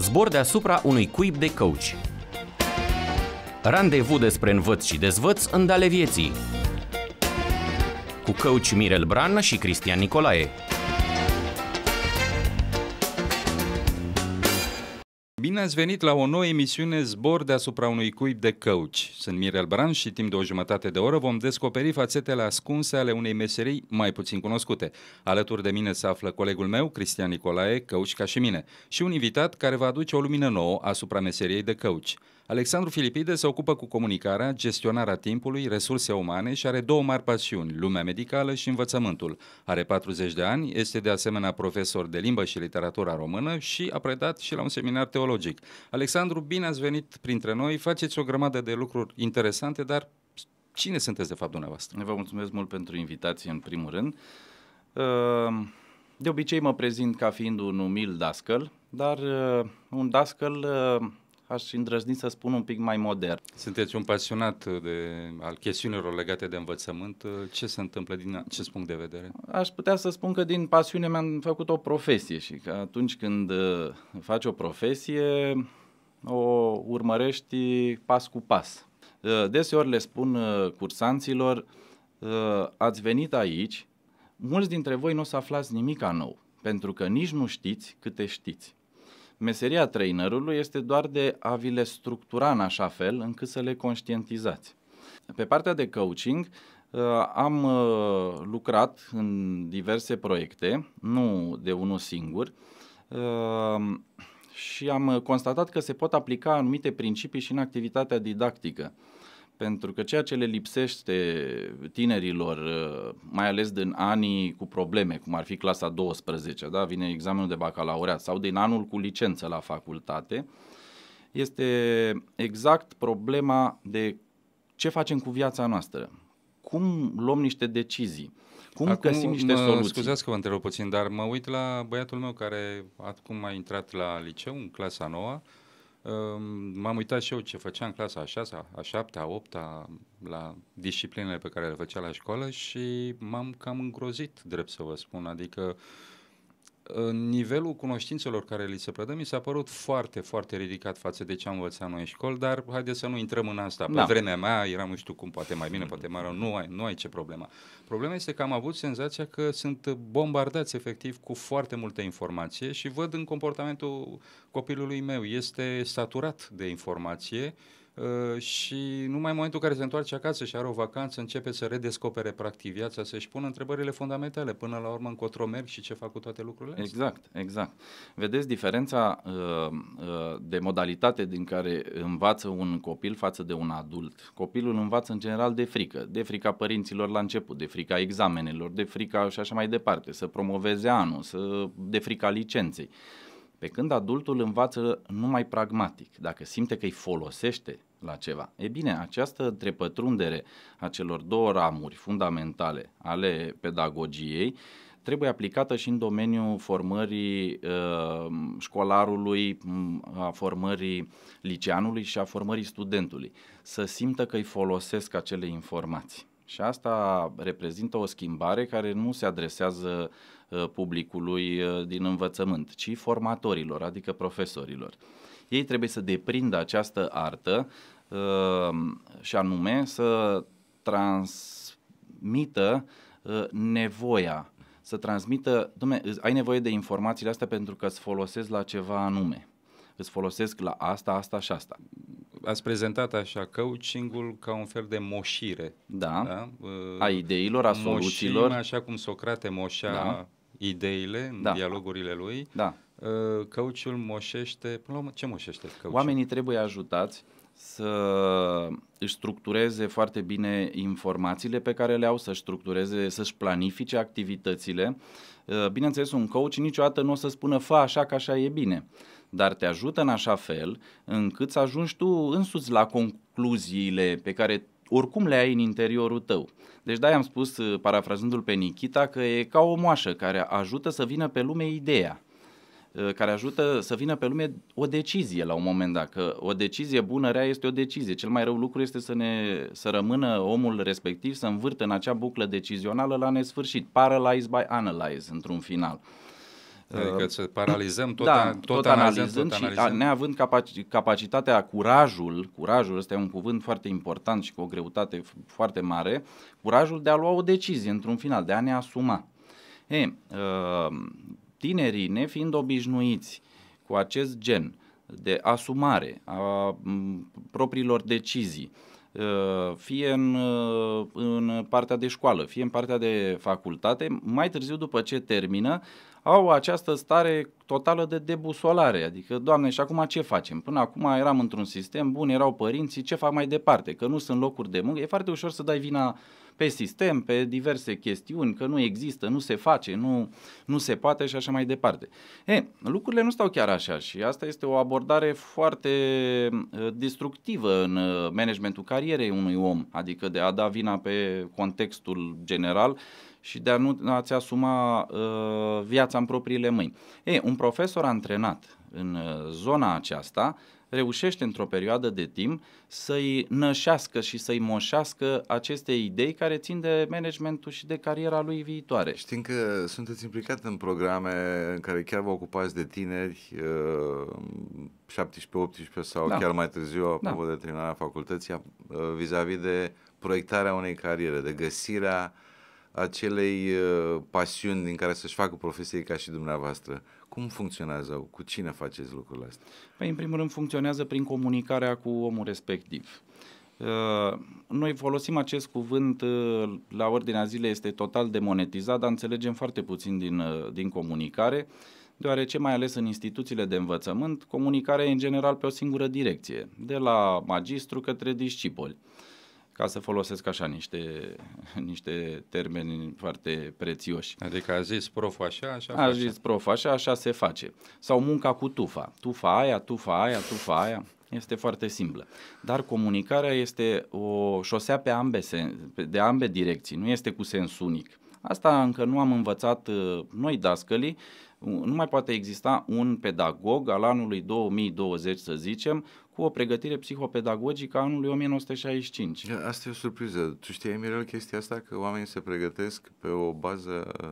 zbor deasupra unui cuib de căuci. Randevu despre învăț și dezvăț în Dale Vieții cu coach Mirel Bran și Cristian Nicolae. Bine ați venit la o nouă emisiune Zbor deasupra unui cuib de căuci. Sunt Mirel Bran și timp de o jumătate de oră vom descoperi fațetele ascunse ale unei meserii mai puțin cunoscute. Alături de mine se află colegul meu, Cristian Nicolae, căuci ca și mine, și un invitat care va aduce o lumină nouă asupra meseriei de căuci. Alexandru Filipide se ocupă cu comunicarea, gestionarea timpului, resurse umane și are două mari pasiuni, lumea medicală și învățământul. Are 40 de ani, este de asemenea profesor de limbă și literatura română și a predat și la un seminar teologic. Alexandru, bine ați venit printre noi, faceți o grămadă de lucruri interesante, dar cine sunteți de fapt dumneavoastră? Vă mulțumesc mult pentru invitație în primul rând. Ă, de obicei mă prezint ca fiind un umil dascăl, dar ă, un dascăl ă, aș îndrăzni să spun un pic mai modern. Sunteți un pasionat uh, de, al chestiunilor legate de învățământ. Uh, ce se întâmplă din acest punct de vedere? Aș putea să spun că din pasiune mi-am făcut o profesie și că atunci când uh, faci o profesie o urmărești pas cu pas. Deseori le spun cursanților, ați venit aici, mulți dintre voi nu o să aflați nimica nou, pentru că nici nu știți câte știți. Meseria trainerului este doar de a vi le structura în așa fel încât să le conștientizați. Pe partea de coaching, ă, am ă, lucrat în diverse proiecte, nu de unul singur, ă, și am constatat că se pot aplica anumite principii și în activitatea didactică. Pentru că ceea ce le lipsește tinerilor, uh, mai ales din anii cu probleme, cum ar fi clasa 12, da? vine examenul de bacalaureat, sau din anul cu licență la facultate, este exact problema de ce facem cu viața noastră, cum luăm niște decizii. Cum acum găsim niște mă, soluții? Scuzați că vă întreb puțin, dar mă uit la băiatul meu care acum a intrat la liceu, în clasa nouă, m-am uitat și eu ce făceam în clasa a 6 a 7 a 8 la disciplinele pe care le făcea la școală și m-am cam îngrozit, drept să vă spun. Adică uh, nivelul cunoștințelor care li se predă mi s-a părut foarte, foarte ridicat față de ce am învățat noi în școli, dar haideți să nu intrăm în asta. Pe da. vremea mea era nu știu cum, poate mai bine, poate mai rău, nu ai, nu ai ce problema. Problema este că am avut senzația că sunt bombardați efectiv cu foarte multă informație și văd în comportamentul copilului meu, este saturat de informație, Uh, și numai în momentul în care se întoarce acasă și are o vacanță, începe să redescopere practic viața, să-și pună întrebările fundamentale până la urmă încotro merg și ce fac cu toate lucrurile astea. Exact, exact. Vedeți diferența uh, uh, de modalitate din care învață un copil față de un adult. Copilul învață în general de frică, de frica părinților la început, de frica examenelor, de frica și așa mai departe, să promoveze anul, să, de frica licenței. Pe când adultul învață numai pragmatic. Dacă simte că îi folosește la ceva. E bine, această trepătrundere a celor două ramuri fundamentale ale pedagogiei trebuie aplicată și în domeniul formării uh, școlarului, a formării liceanului și a formării studentului. Să simtă că îi folosesc acele informații. Și asta reprezintă o schimbare care nu se adresează uh, publicului uh, din învățământ, ci formatorilor, adică profesorilor. Ei trebuie să deprindă această artă uh, și anume să transmită nevoia, să transmită, dumne, ai nevoie de informațiile astea pentru că îți folosesc la ceva anume îți folosesc la asta, asta și asta. Ați prezentat așa coaching ca un fel de moșire. Da, da? a ideilor, a soluțiilor. așa cum Socrate moșea da. ideile în da. dialogurile lui, da. Uh, căuciul moșește, până la urmă, ce moșește căuciul? Oamenii trebuie ajutați să își structureze foarte bine informațiile pe care le au, să-și structureze, să-și planifice activitățile. Uh, bineînțeles, un coach niciodată nu o să spună fă așa că așa e bine dar te ajută în așa fel încât să ajungi tu însuți la concluziile pe care oricum le ai în interiorul tău. Deci da, am spus, uh, parafrazându-l pe Nikita, că e ca o moașă care ajută să vină pe lume ideea uh, care ajută să vină pe lume o decizie la un moment dat, că o decizie bună, rea este o decizie. Cel mai rău lucru este să, ne, să rămână omul respectiv să învârte în acea buclă decizională la nesfârșit, paralyzed by analyze într-un final. Uh, Adică să paralizăm tot, da, an, tot, tot analizând, tot analizând și a, neavând capacitatea, curajul, curajul, ăsta e un cuvânt foarte important și cu o greutate foarte mare, curajul de a lua o decizie într-un final, de a ne asuma. E, uh, tinerii, nefiind obișnuiți cu acest gen de asumare a propriilor decizii, uh, fie în, uh, în partea de școală, fie în partea de facultate, mai târziu după ce termină, au această stare totală de debusolare, adică, Doamne, și acum ce facem? Până acum eram într-un sistem bun, erau părinții, ce fac mai departe? Că nu sunt locuri de muncă, e foarte ușor să dai vina pe sistem, pe diverse chestiuni, că nu există, nu se face, nu, nu se poate și așa mai departe. E, lucrurile nu stau chiar așa și asta este o abordare foarte uh, destructivă în uh, managementul carierei unui om, adică de a da vina pe contextul general, și de a nu ați asuma uh, viața în propriile mâini. E, un profesor antrenat în uh, zona aceasta reușește într-o perioadă de timp să-i nășească și să-i moșească aceste idei care țin de managementul și de cariera lui viitoare. Știm că sunteți implicat în programe în care chiar vă ocupați de tineri, 17-18 uh, sau da. chiar mai târziu, apropo da. de terminarea facultății, uh, vis-a-vis de proiectarea unei cariere, de găsirea uh, acelei uh, pasiuni din care să-și facă profesie ca și dumneavoastră. Cum funcționează? Cu cine faceți lucrurile astea? Păi, în primul rând, funcționează prin comunicarea cu omul respectiv. Uh, noi folosim acest cuvânt uh, la ordinea zilei, este total demonetizat, dar înțelegem foarte puțin din, din comunicare, deoarece mai ales în instituțiile de învățământ, comunicarea e în general pe o singură direcție, de la magistru către discipoli. Uh, ca să folosesc așa niște, niște termeni foarte prețioși. Adică a zis prof așa, așa A zis prof așa, așa se face. Sau munca cu tufa. Tufa aia, tufa aia, tufa aia. Este foarte simplă. Dar comunicarea este o șosea pe ambe sen, de ambe direcții, nu este cu sens unic. Asta încă nu am învățat uh, noi dascălii, nu mai poate exista un pedagog al anului 2020, să zicem, cu o pregătire psihopedagogică a anului 1965. Asta e o surpriză. Tu știai, Mirel, chestia asta, că oamenii se pregătesc pe o bază uh,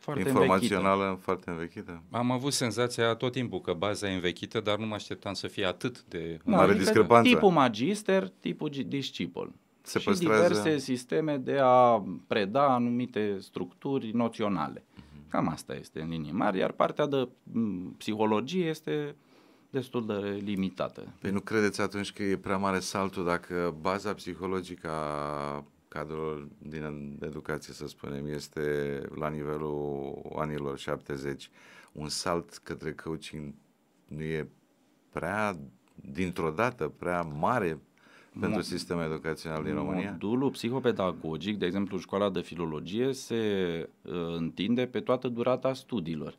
foarte informațională învechită. foarte învechită. Am avut senzația tot timpul că baza e învechită, dar nu mă așteptam să fie atât de... Da, mare adică discrepanță. Tipul magister, tipul discipol. Se și păstrează... diverse sisteme de a preda anumite structuri noționale. Cam asta este în linii mari, iar partea de psihologie este destul de limitată. Păi nu credeți atunci că e prea mare saltul dacă baza psihologică a cadrelor din educație, să spunem, este la nivelul anilor 70, un salt către coaching nu e prea dintr-o dată prea mare pentru Mo- sistemul educațional din România? Modulul psihopedagogic, de exemplu școala de filologie, se uh, întinde pe toată durata studiilor.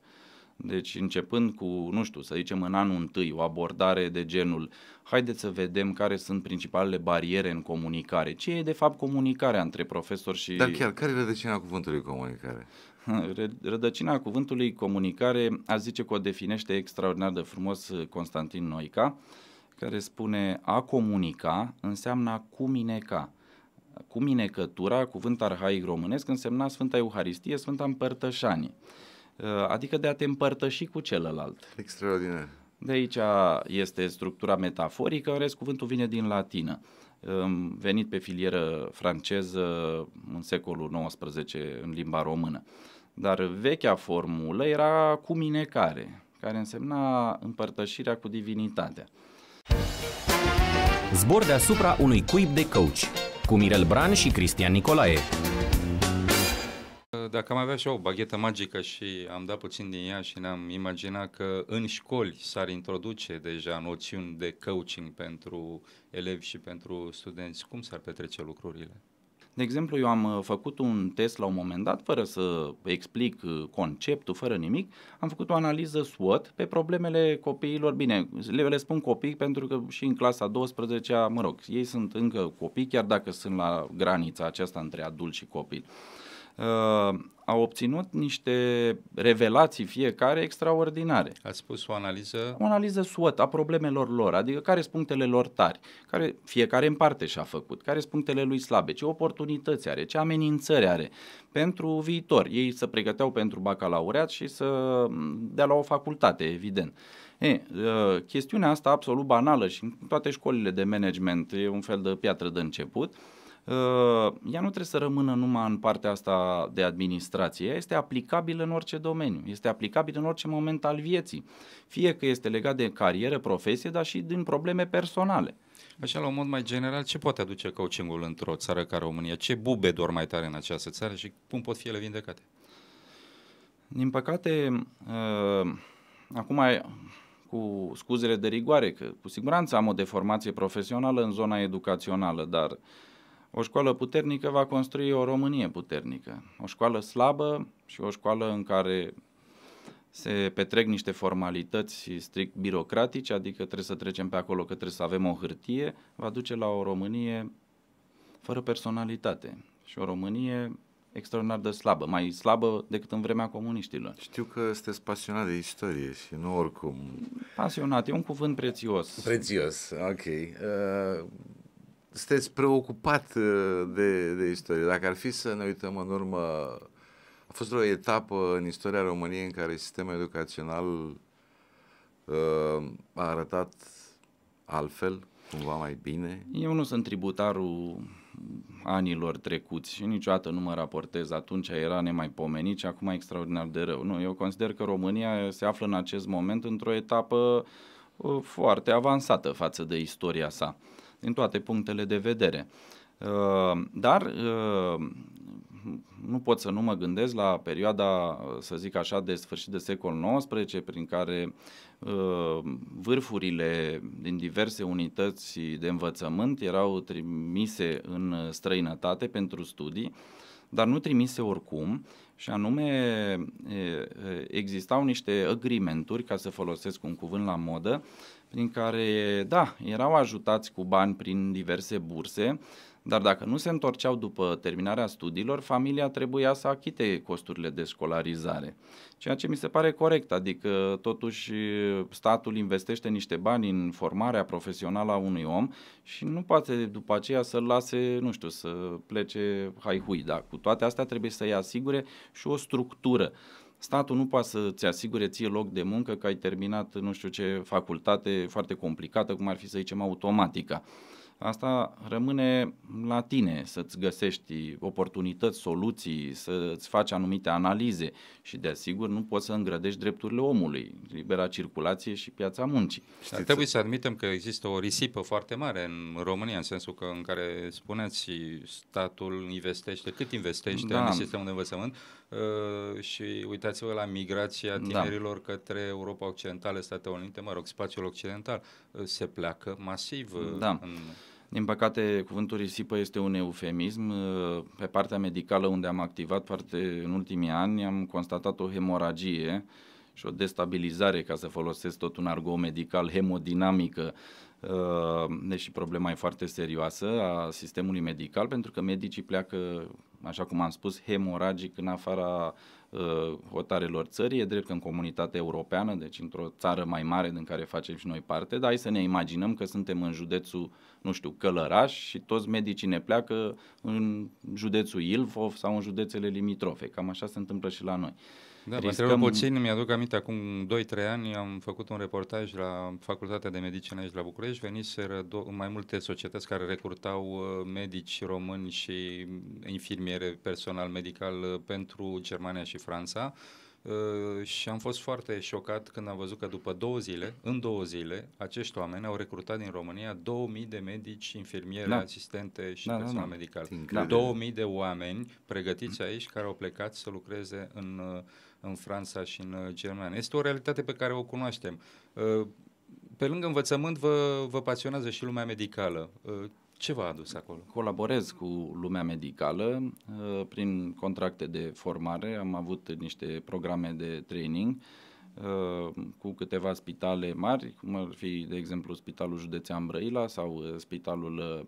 Deci începând cu, nu știu, să zicem în anul întâi, o abordare de genul haideți să vedem care sunt principalele bariere în comunicare. Ce e de fapt comunicarea între profesor și... Dar chiar, care e rădăcina cuvântului comunicare? Rădăcina cuvântului comunicare, a zice că o definește extraordinar de frumos uh, Constantin Noica, uh, care spune a comunica înseamnă a cumineca. Cuminecătura, cuvânt arhaic românesc, însemna Sfânta Euharistie, Sfânta Împărtășanie, uh, adică de a te împărtăși cu celălalt. Extraordinar. De aici este structura metaforică, în rest cuvântul vine din latină. Um, venit pe filieră franceză în secolul XIX în limba română. Dar vechea formulă era cuminecare, care însemna împărtășirea cu divinitatea. Zbor deasupra unui cuib de căuci cu Mirel Bran și Cristian Nicolae. Dacă am avea și o baghetă magică și am dat puțin din ea și ne-am imaginat că în școli s-ar introduce deja noțiuni de coaching pentru elevi și pentru studenți, cum s-ar petrece lucrurile? De exemplu, eu am uh, făcut un test la un moment dat, fără să explic uh, conceptul, fără nimic, am făcut o analiză SWOT pe problemele copiilor. Bine, le, le spun copii pentru că și în clasa 12 mă rog, ei sunt încă copii, chiar dacă sunt la granița aceasta între adult și copil. Uh, Uh, au a obținut niște revelații fiecare extraordinare. Ați spus o analiză? O analiză SWOT a problemelor lor, adică care sunt punctele lor tari, care fiecare în parte și-a făcut, care sunt punctele lui slabe, ce oportunități are, ce amenințări are pentru viitor. Ei se pregăteau pentru bacalaureat și să dea la o facultate, evident. E, uh, chestiunea asta absolut banală și în toate școlile de management e un fel de piatră de început, ea nu trebuie să rămână numai în partea asta de administrație, ea este aplicabilă în orice domeniu, este aplicabilă în orice moment al vieții, fie că este legat de carieră, profesie, dar și din probleme personale. Așa, la un mod mai general, ce poate aduce coachingul într-o țară ca România? Ce bube dor mai tare în această țară și cum pot fi ele vindecate? Din păcate, uh, acum cu scuzele de rigoare, că cu siguranță am o deformație profesională în zona educațională, dar uh, o școală puternică va construi o Românie puternică. O școală slabă și o școală în care se petrec niște formalități strict birocratice, adică trebuie să trecem pe acolo că trebuie să avem o hârtie, va duce la o Românie fără personalitate și o Românie extraordinar de slabă, mai slabă decât în vremea comuniștilor. Știu că sunteți pasionat de istorie și nu oricum... Pasionat, e un cuvânt prețios. Prețios, ok. Uh, sunteți preocupat uh, de, de istorie. Dacă ar fi să ne uităm în urmă, a fost o etapă în istoria României în care sistemul educațional uh, a arătat altfel, cumva mai bine? Eu nu sunt tributarul anilor trecuți și niciodată nu mă raportez. Atunci era nemaipomenit și acum e extraordinar de rău. Nu, eu consider că România se află în acest moment într-o etapă uh, foarte avansată față de istoria sa. Uh, din toate punctele de vedere. Uh, dar uh, nu pot să nu mă gândesc la perioada, să zic așa, de sfârșit de secol XIX, prin care uh, vârfurile din diverse unități de învățământ erau trimise în străinătate pentru studii, dar nu trimise oricum, și anume existau niște agrimenturi, ca să folosesc un cuvânt la modă, prin care, da, erau ajutați cu bani prin diverse burse, dar dacă nu se întorceau după terminarea studiilor, familia trebuia să achite costurile de școlarizare, ceea ce mi se pare corect, adică totuși statul investește niște bani în formarea profesională a unui om și nu poate după aceea să-l lase, nu știu, să plece haihui, dar cu toate astea trebuie să-i asigure și o structură. Statul nu poate să-ți asigure ție loc de muncă că ai terminat nu știu ce facultate foarte complicată, cum ar fi să zicem automatica. Uh, Asta rămâne la tine să-ți găsești oportunități, soluții, să-ți faci anumite analize și, de asigur, nu poți să îngrădești drepturile omului, libera circulație și piața muncii. Dar trebuie să admitem că există o risipă foarte mare în România, în sensul că în care spuneți statul investește, cât investește da. în sistemul de învățământ uh, și uitați-vă la migrația da. tinerilor da. către Europa Occidentală, Statele Unite, mă rog, spațiul occidental, uh, se pleacă masiv uh, da. în din păcate, cuvântul risipă este un eufemism. Pe partea medicală unde am activat foarte în ultimii ani, am constatat o hemoragie și o destabilizare, ca să folosesc tot un argot medical, hemodinamică, uh, deși problema e foarte serioasă a sistemului medical, pentru că medicii pleacă, așa cum am spus, hemoragic în afara Uh, hotarelor țării. E drept că în comunitatea europeană, deci într-o țară mai mare din care facem și noi parte, dar hai să ne imaginăm că suntem în județul, nu știu, Călăraș și toți medicii ne pleacă în județul Ilfov sau în județele limitrofe. Cam așa se întâmplă și la noi. Uh, da, riscăm... puțin, mi-aduc aminte, acum 2-3 ani am făcut un reportaj la Facultatea de Medicină aici la București, veniseră do- mai multe societăți care recrutau uh, medici români și infirmiere, personal medical uh, pentru Germania și Franța Uh, și am fost foarte șocat când am văzut că după două zile, în două zile, acești oameni au recrutat din România 2000 de medici, infirmiere, da. asistente și da, da personal da, da. medical. Da. 2000 de oameni pregătiți aici care au plecat să lucreze în, uh, în Franța și în uh, Germania. Este o realitate pe care o cunoaștem pe lângă învățământ vă, vă pasionează și lumea medicală. Ce v-a adus acolo? Colaborez cu lumea medicală uh, prin contracte de formare. Am avut niște programe de training uh, cu câteva spitale mari, cum ar fi, de exemplu, Spitalul Județean Brăila sau uh, Spitalul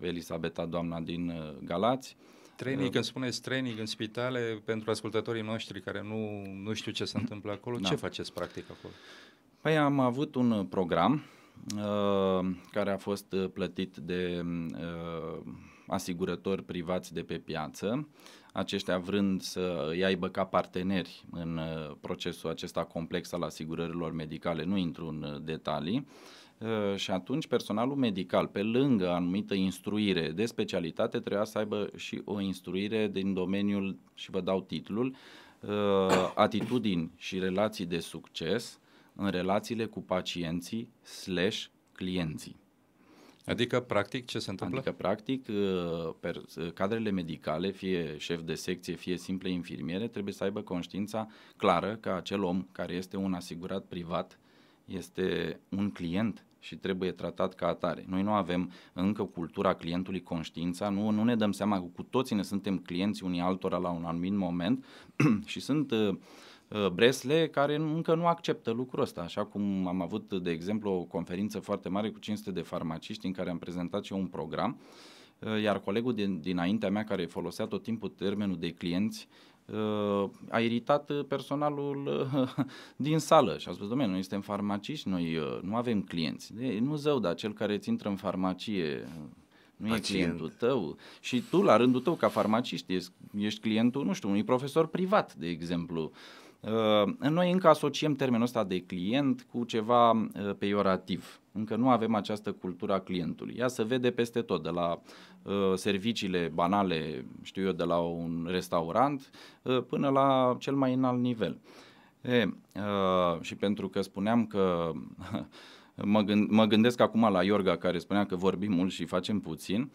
Elisabeta Doamna din Galați. Training, când spuneți training în spitale, pentru ascultătorii noștri care nu, nu știu ce se întâmplă acolo, da. ce faceți practic acolo? Păi am avut un program uh, Uh, care a fost uh, plătit de uh, asigurători privați de pe piață, aceștia vrând să îi aibă ca parteneri în procesul acesta complex al asigurărilor medicale, nu intru în detalii, și atunci personalul medical, pe lângă anumită instruire de specialitate, trebuia să aibă și o instruire din domeniul, și vă dau titlul, atitudini și relații de succes, în relațiile cu pacienții slash clienții. Adică, practic, ce se întâmplă? Adică, practic, uh, uh, cadrele medicale, fie șef de secție, fie simple infirmiere, trebuie să aibă conștiința clară că acel om care este un asigurat privat este un client și trebuie tratat ca atare. Noi nu avem încă cultura clientului conștiința, nu, nu ne dăm seama că cu toții ne suntem clienți unii altora la un anumit moment și sunt uh, Uh, Bresle, care încă nu acceptă lucrul ăsta, așa cum am avut, de exemplu, o conferință foarte mare cu 500 de farmaciști în care am prezentat și eu un program, uh, iar colegul din, dinaintea mea care folosea tot timpul termenul de clienți, uh, a iritat personalul din sală și a spus, domnule, noi suntem farmaciști, noi nu avem clienți. De, nu zău, dar cel care îți intră în farmacie nu Pacient. e clientul tău. Și tu, la rândul tău, ca farmacist, ești, ești clientul, nu știu, unui profesor privat, de exemplu. Uh, Uh, noi încă asociem termenul ăsta de client cu ceva uh, peiorativ. Încă nu avem această cultură a clientului. Ea se vede peste tot, de la uh, serviciile banale, știu eu, de la un restaurant, până la cel mai înalt nivel. E, și pentru că spuneam că mă, gând, mă gândesc acum la Iorga care spunea că vorbim mult și facem puțin.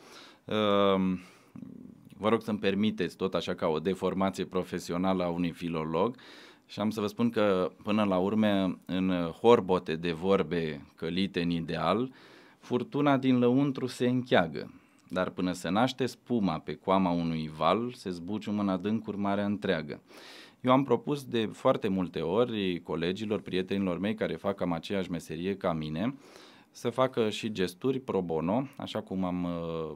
Vă rog să-mi permiteți, tot așa ca o deformație profesională a unui filolog, și am să vă spun că, până la urmă, în horbote de vorbe călite în ideal, furtuna din lăuntru se încheagă, dar până se naște spuma pe coama unui val, se zbuciumă în adâncuri marea întreagă. Eu am propus de foarte multe ori colegilor, prietenilor mei care fac cam aceeași meserie ca mine, să facă și gesturi pro bono, așa cum am uh,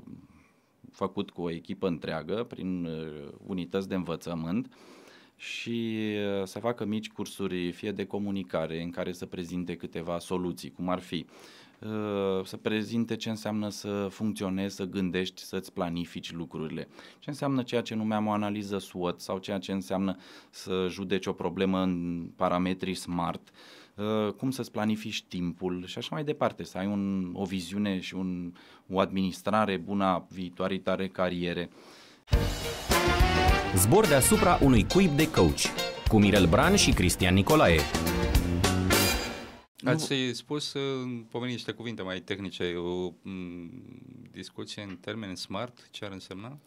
făcut cu o echipă întreagă, prin uh, unități de învățământ, și uh, să facă mici cursuri, fie de comunicare, în care să prezinte câteva soluții, cum ar fi uh, să prezinte ce înseamnă să funcționezi, să gândești, să-ți planifici lucrurile. Ce înseamnă ceea ce numeam o analiză SWOT sau ceea ce înseamnă să judeci o problemă în parametrii SMART, uh, cum să-ți planifici timpul și așa mai departe, să ai un, o viziune și un, o administrare bună a viitoarei tare cariere. Zbor deasupra unui cuib de căuci cu Mirel Bran și Cristian Nicolae. Ați spus, uh, pomeni niște cuvinte mai tehnice, o discuție în termeni smart, ce ar însemna?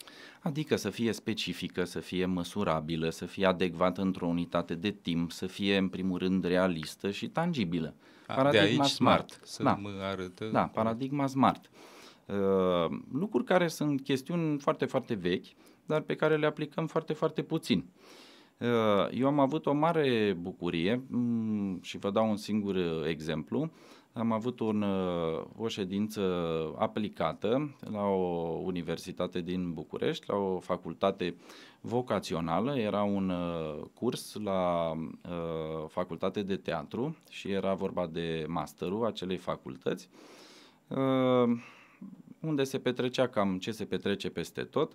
Adică să fie specifică, să fie măsurabilă, să fie adecvată într-o unitate de timp, să fie în primul rând realistă și tangibilă. paradigma de aici smart. smart. Să da. arătă... da, paradigma smart. Uh, lucruri care sunt chestiuni foarte, foarte vechi, uh, dar pe care le aplicăm foarte, foarte puțin. Uh, eu am avut o mare bucurie mm, și vă dau un singur uh, exemplu. Am avut un, uh, o ședință aplicată la o universitate din București, la o facultate vocațională. Era un curs la facultate de teatru și era vorba de masterul acelei facultăți, unde se petrecea cam ce se petrece peste tot.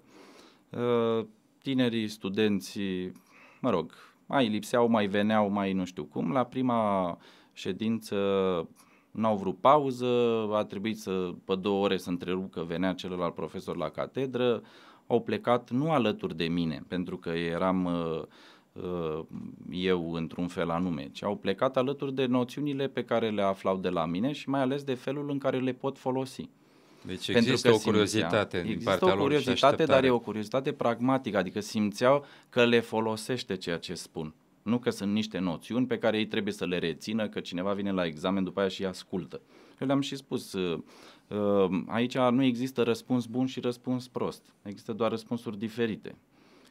Uh, tinerii, studenții, mă rog, mai lipseau, mai veneau, mai nu știu cum. La prima ședință n-au vrut pauză, a trebuit să, pe două ore să întrerup că venea celălalt profesor la catedră, au plecat nu alături de mine, pentru că eram uh, uh, eu într-un fel anume, ci au plecat alături de noțiunile pe care le aflau de la mine și mai ales de felul în care le pot folosi. Deci există pentru că o curiozitate simțeau. din există partea o curiozitate, lor dar e o curiozitate pragmatică, adică simțeau că le folosește ceea ce spun. Nu că sunt niște noțiuni pe care ei trebuie să le rețină, că cineva vine la examen după aia și îi ascultă. Eu le-am și spus, uh, uh, aici nu există răspuns bun și răspuns prost, există doar răspunsuri diferite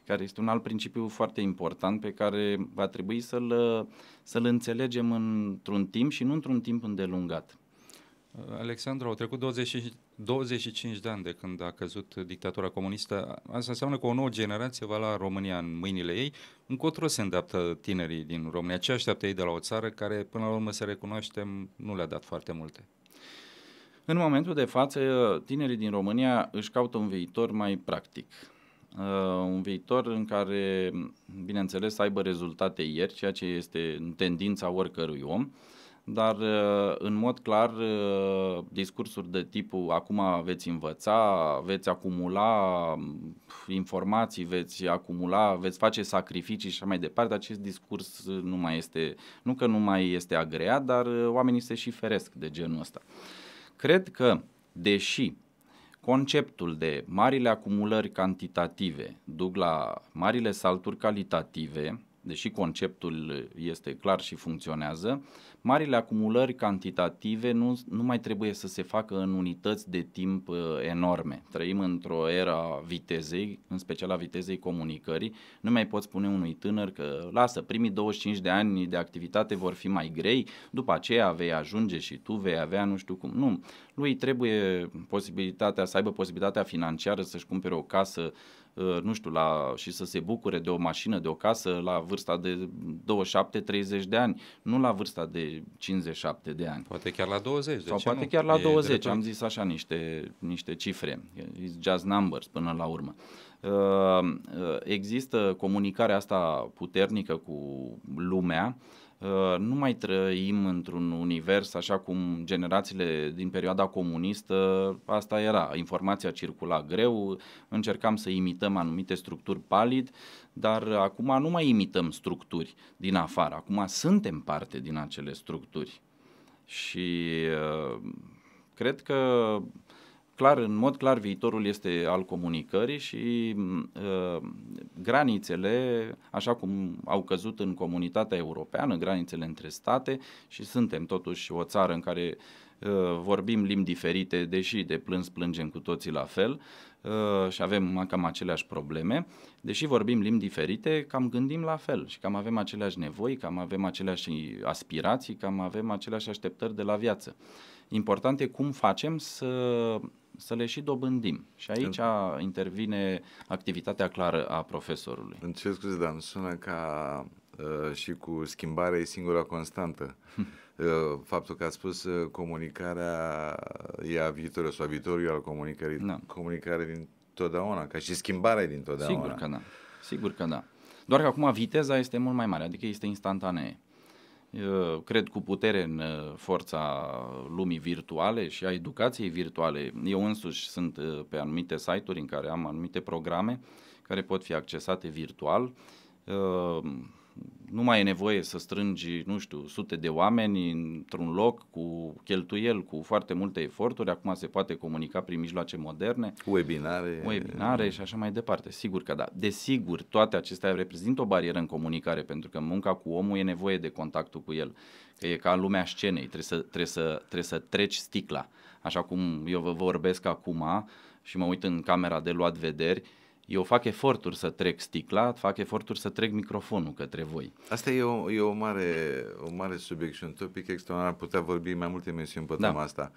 care este un alt principiu foarte important pe care va trebui să-l, uh, să-l înțelegem într-un timp și nu într-un timp îndelungat. Alexandru, au trecut 25, 25 de ani de când a căzut dictatura comunistă, asta înseamnă că o nouă generație va lua România în mâinile ei. Încotro se îndreaptă tinerii din România? Ce așteaptă ei de la o țară care, până la urmă, să recunoaștem, nu le-a dat foarte multe? În momentul de față, tinerii din România își caută un viitor mai practic. Uh, un viitor în care, bineînțeles, să aibă rezultate ieri, ceea ce este tendința oricărui om, uh, dar uh, în mod clar uh, discursuri de tipul acum veți învăța, veți acumula informații, veți acumula, veți face sacrificii și așa mai departe, acest discurs nu mai este, nu că nu mai este agreat, dar uh, oamenii se și feresc de genul ăsta. Cred că, deși conceptul de marile acumulări cantitative duc la marile salturi calitative, deși conceptul este clar și funcționează, marile acumulări cantitative nu, nu mai trebuie să se facă în unități de timp uh, enorme. Trăim într-o era vitezei, în special a vitezei comunicării. Nu mai poți spune unui tânăr că lasă, primii 25 de ani de activitate vor fi mai grei, după aceea vei ajunge și tu vei avea nu știu cum. Nu, lui trebuie posibilitatea să aibă posibilitatea financiară să-și cumpere o casă Uh, nu știu, la, și să se bucure de o mașină, de o casă la vârsta de 27-30 de ani, nu la vârsta de 57 de ani. Poate chiar la 20. De Sau poate nu? chiar la e 20, drept. am zis așa niște, niște cifre, It's just numbers până la urmă. Uh, uh, există comunicarea asta puternică cu lumea, Uh, nu mai trăim într-un univers așa cum generațiile din perioada comunistă, asta era, informația circula greu, încercam să imităm anumite structuri palid, dar acum nu mai imităm structuri din afară, acum suntem parte din acele structuri. Și uh, cred că clar, în mod clar, viitorul este al comunicării și uh, granițele, așa cum au căzut în comunitatea europeană, granițele între state și suntem totuși o țară în care uh, vorbim limbi diferite, deși de plâns plângem cu toții la fel uh, și avem cam aceleași probleme, deși vorbim limbi diferite, cam gândim la fel și cam avem aceleași nevoi, cam avem aceleași aspirații, cam avem aceleași așteptări de la viață. Important e cum facem să să le și dobândim. Și aici în... intervine activitatea clară a profesorului. În ce scuze, dar îmi sună ca uh, și cu schimbarea e singura constantă. Uh, faptul că a spus uh, comunicarea e a viitorului sau a viitorului al comunicării, da. comunicare din totdeauna, ca și schimbarea din totdeauna. Sigur că da, sigur că da. Doar că acum viteza este mult mai mare, adică este instantanee cred cu putere în uh, forța lumii virtuale și a educației virtuale. Eu însuși sunt uh, pe anumite site-uri în care am anumite programe care pot fi accesate virtual. Uh, nu mai e nevoie să strângi, nu știu, sute de oameni într-un loc cu cheltuiel, cu foarte multe eforturi. Acum se poate comunica prin mijloace moderne. Webinare. Webinare și așa mai departe. Sigur că da. Desigur, toate acestea reprezintă o barieră în comunicare, pentru că munca cu omul e nevoie de contactul cu el. Că e ca lumea scenei, trebuie să, trebuie să, trebuie să treci sticla. Așa cum eu vă vorbesc acum și mă uit în camera de luat vederi, uh, eu fac eforturi să trec sticla, fac eforturi să trec microfonul către voi. Asta e o, e o mare, o mare subiect și un topic extraordinar. Am putea vorbi mai multe emisiuni pe da. tema asta.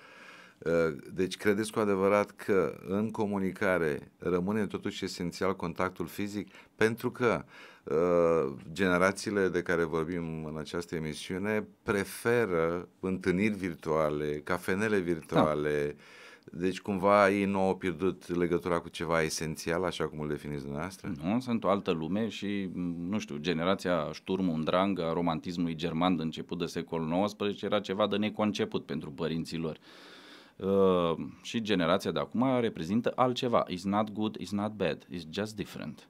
Uh, deci credeți cu adevărat că în comunicare rămâne totuși esențial contactul fizic pentru că uh, generațiile de care vorbim în această emisiune preferă întâlniri virtuale, cafenele da. virtuale, da deci cumva ei nu au pierdut legătura cu ceva esențial, așa cum îl definiți dumneavoastră? Nu, sunt o altă lume și, nu știu, generația Sturm und Drang a romantismului german de început de secolul XIX era ceva de neconceput pentru părinții lor. Uh, și generația de acum reprezintă altceva. It's not good, it's not bad, it's just different.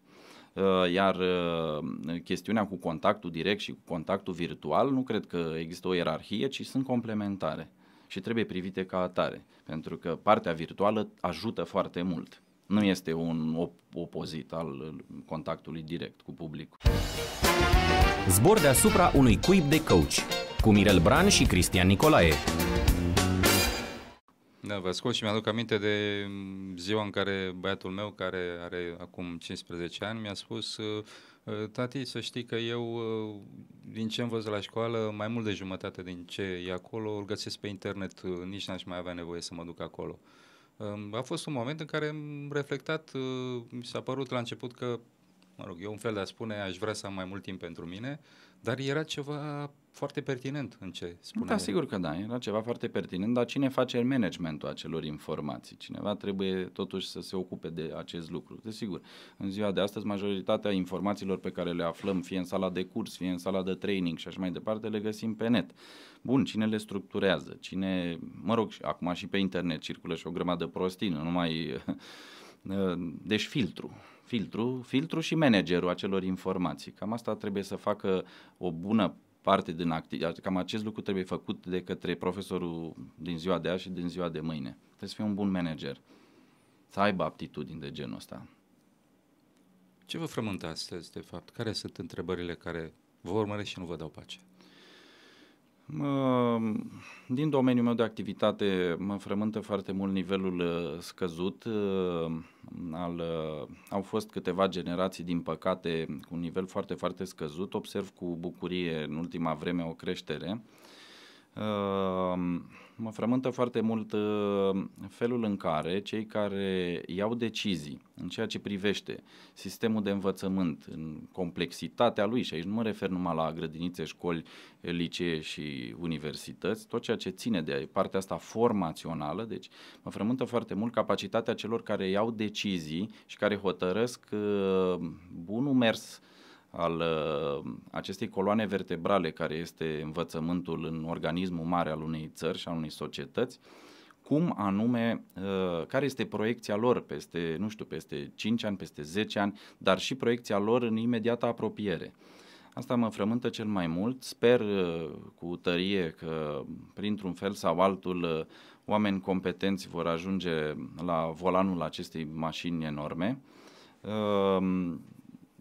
Uh, iar uh, chestiunea cu contactul direct și cu contactul virtual nu cred că există o ierarhie, ci sunt complementare și trebuie privite ca atare, pentru că partea virtuală ajută foarte mult. Nu este un op- opozit al contactului direct cu publicul. Zbor deasupra unui cuib de coach cu Mirel Bran și Cristian Nicolae. Da, vă scot și mi-aduc aminte de ziua în care băiatul meu, care are acum 15 ani, mi-a spus uh, Uh, tati, să știi că eu, uh, din ce învăț la școală, mai mult de jumătate din ce e acolo, îl găsesc pe internet, uh, nici n-aș mai avea nevoie să mă duc acolo. Um, a fost un moment în care am reflectat, mi s-a părut la început că, mă rog, eu un fel de a spune, aș vrea să am mai mult timp pentru mine, dar era ceva foarte pertinent în ce spune. Da, el. sigur că da, era ceva foarte pertinent, dar cine face managementul acelor informații? Cineva trebuie totuși să se ocupe de acest lucru. Desigur, în ziua de astăzi, majoritatea informațiilor pe care le aflăm, fie în sala de curs, fie în sala de training și așa mai departe, le găsim pe net. Bun, cine le structurează? Cine, mă rog, acum și pe internet circulă și o grămadă prostină. nu numai... Ă, deci filtru filtru, filtru și managerul acelor informații. Cam asta trebuie să facă o bună parte din activitate. Cam acest lucru trebuie făcut de către profesorul din ziua de azi și din ziua de mâine. Trebuie să fie un bun manager, să aibă aptitudini de genul ăsta. Ce vă frământă astăzi, de fapt? Care sunt întrebările care vă urmăresc și nu vă dau pace? Din domeniul meu de activitate mă frământă foarte mult nivelul uh, scăzut. Uh, al, uh, au fost câteva generații, din păcate, cu un nivel foarte, foarte scăzut. Observ cu bucurie în ultima vreme o creștere. Mă frământă foarte mult uh, felul în care cei care iau decizii în ceea ce privește sistemul de învățământ, în complexitatea lui, și aici nu mă refer numai la grădinițe, școli, licee și universități, tot ceea ce ține de partea asta formațională, deci mă frământă foarte mult capacitatea celor care iau decizii și care hotărăsc uh, bunul mers uh, al uh, acestei coloane vertebrale care este învățământul în organismul mare al unei țări și al unei societăți, cum anume, uh, care este proiecția lor peste, nu știu, peste 5 ani, peste 10 ani, dar și proiecția lor în imediată apropiere. Asta mă frământă cel mai mult. Sper uh, cu tărie că, printr-un fel sau altul, oameni competenți vor ajunge la volanul acestei mașini enorme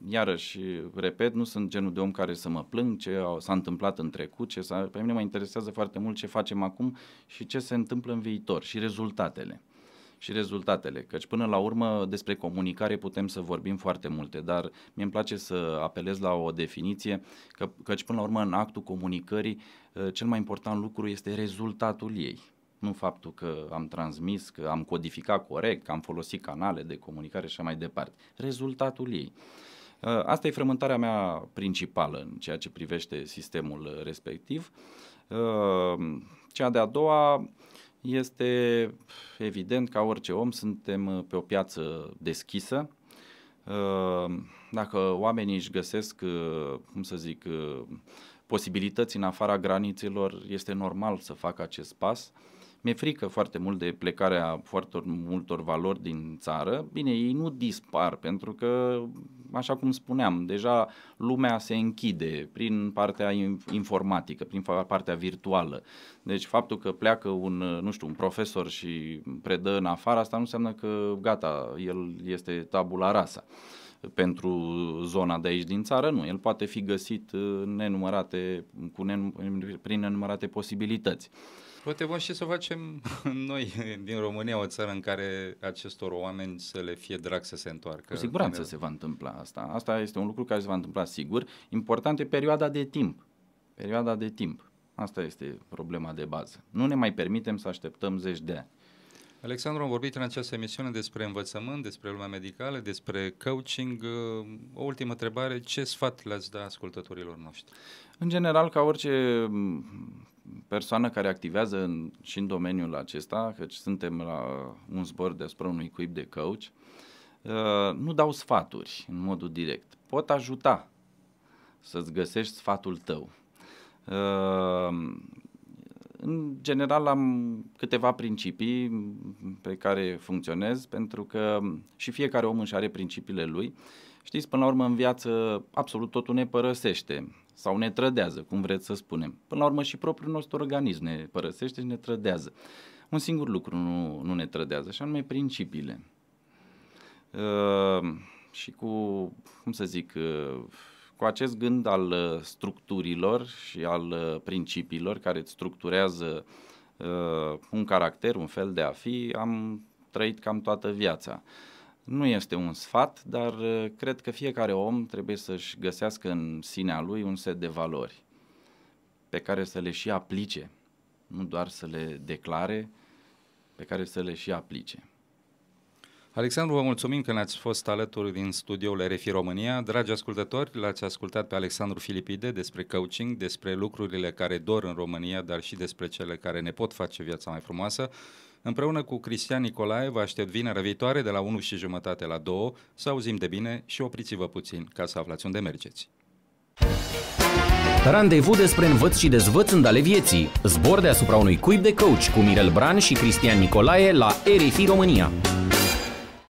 iarăși, repet, nu sunt genul de om care să mă plâng ce s-a întâmplat în trecut, ce s-a, pe mine mă interesează foarte mult ce facem acum și ce se întâmplă în viitor și rezultatele. Și rezultatele, căci până la urmă despre comunicare putem să vorbim foarte multe, dar mi îmi place să apelez la o definiție, că, căci până la urmă în actul comunicării ă, cel mai important lucru este rezultatul ei nu faptul că am transmis, că am codificat corect, că am folosit canale de comunicare și așa mai departe. Rezultatul ei. Uh, asta e frământarea mea principală în ceea ce privește sistemul respectiv. Uh, cea de-a doua este evident, ca orice om, suntem pe o piață deschisă. Uh, dacă oamenii își găsesc, cum să zic, posibilități în afara granițelor, este normal să facă acest pas. Uh, mi-e frică foarte mult de plecarea foarte multor valori din țară. Bine, ei nu dispar, pentru că, așa cum spuneam, deja lumea se închide prin partea informatică, prin partea virtuală. Deci faptul că pleacă un, nu știu, un profesor și predă în afară, asta nu înseamnă că gata, el este tabula rasa pentru zona de aici din țară, nu. El poate fi găsit uh, nenumărate, cu nenum- prin nenumărate posibilități. Uh, Poate vom și să facem noi din România o țară în care acestor oameni să le fie drag să se întoarcă. Cu siguranță se va întâmpla asta. Asta este un lucru care se va întâmpla sigur. Important e perioada de timp. Perioada de timp. Asta este problema de bază. Nu ne mai permitem să așteptăm zeci de ani. Alexandru, am vorbit în această emisiune despre învățământ, despre lumea medicală, despre coaching. O ultimă întrebare, ce sfat le-ați da ascultătorilor noștri? În general, ca orice persoană care activează în, și în domeniul acesta, căci suntem la un zbor deasupra unui cuib de coach, uh, nu dau sfaturi în modul direct. Pot ajuta să-ți găsești sfatul tău. Uh, în general am câteva principii pe care funcționez, pentru că și fiecare om își are principiile lui. Știți, până la urmă, în viață absolut totul ne părăsește sau ne trădează, cum vreți să spunem. Până la urmă și propriul nostru organism ne părăsește și ne trădează. Un singur lucru nu, nu ne trădează, și anume principiile. Uh, și cu, cum să zic, uh, cu acest gând al uh, structurilor și al uh, principiilor care îți structurează uh, un caracter, un fel de a fi, am trăit cam toată viața. Uh, nu este un sfat, dar uh, cred că fiecare om trebuie să-și găsească în sinea lui un set de valori pe care să le și aplice, nu doar să le declare, pe care să le și aplice. Alexandru, vă mulțumim că ne-ați fost alături din studioul RFI România. Dragi ascultători, l-ați ascultat pe Alexandru Filipide despre coaching, despre lucrurile care dor în România, dar și despre cele care ne pot face viața mai frumoasă. Împreună cu Cristian Nicolae vă aștept vinerea viitoare de la 1 și jumătate la 2 să auzim de bine și opriți-vă puțin ca să aflați unde mergeți. Randevu despre învăț și dezvăț în ale vieții. Zbor deasupra unui cuib de coach cu Mirel Bran și Cristian Nicolae la RFI România.